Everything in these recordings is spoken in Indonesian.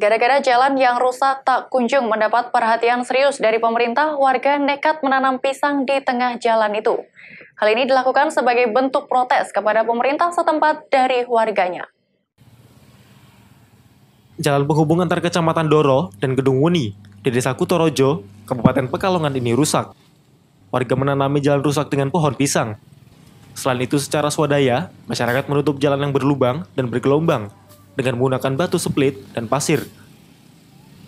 Gara-gara jalan yang rusak tak kunjung mendapat perhatian serius dari pemerintah, warga nekat menanam pisang di tengah jalan itu. Hal ini dilakukan sebagai bentuk protes kepada pemerintah setempat dari warganya. Jalan penghubung antar kecamatan Doro dan Gedung Wuni di Desa Kutorojo, Kabupaten Pekalongan ini rusak. Warga menanami jalan rusak dengan pohon pisang. Selain itu secara swadaya, masyarakat menutup jalan yang berlubang dan bergelombang dengan menggunakan batu split dan pasir.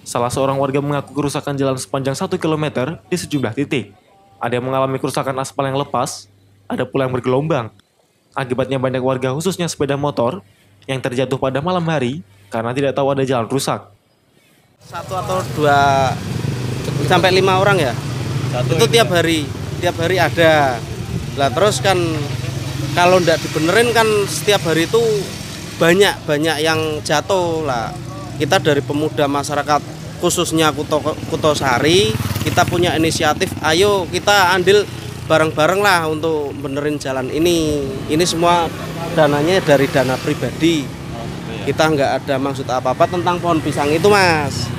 Salah seorang warga mengaku kerusakan jalan sepanjang 1 km di sejumlah titik. Ada yang mengalami kerusakan aspal yang lepas, ada pula yang bergelombang. Akibatnya banyak warga khususnya sepeda motor yang terjatuh pada malam hari karena tidak tahu ada jalan rusak. Satu atau dua sampai lima orang ya. Satu itu tiap hari, tiap hari ada. Lah terus kan kalau tidak dibenerin kan setiap hari itu banyak banyak yang jatuh lah kita dari pemuda masyarakat khususnya Kuto Kutosari kita punya inisiatif ayo kita andil bareng-bareng lah untuk benerin jalan ini ini semua dananya dari dana pribadi kita nggak ada maksud apa-apa tentang pohon pisang itu mas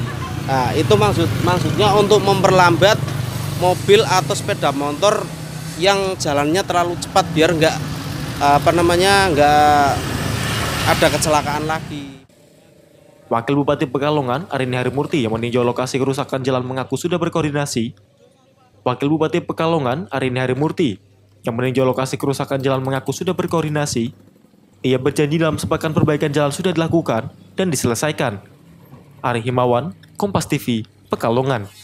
nah itu maksud maksudnya untuk memperlambat mobil atau sepeda motor yang jalannya terlalu cepat biar nggak apa namanya nggak ada kecelakaan lagi. Wakil Bupati Pekalongan, Arini Harimurti yang meninjau lokasi kerusakan jalan mengaku sudah berkoordinasi. Wakil Bupati Pekalongan, Arini Harimurti yang meninjau lokasi kerusakan jalan mengaku sudah berkoordinasi. Ia berjanji dalam sepakan perbaikan jalan sudah dilakukan dan diselesaikan. Ari Himawan, Kompas TV, Pekalongan.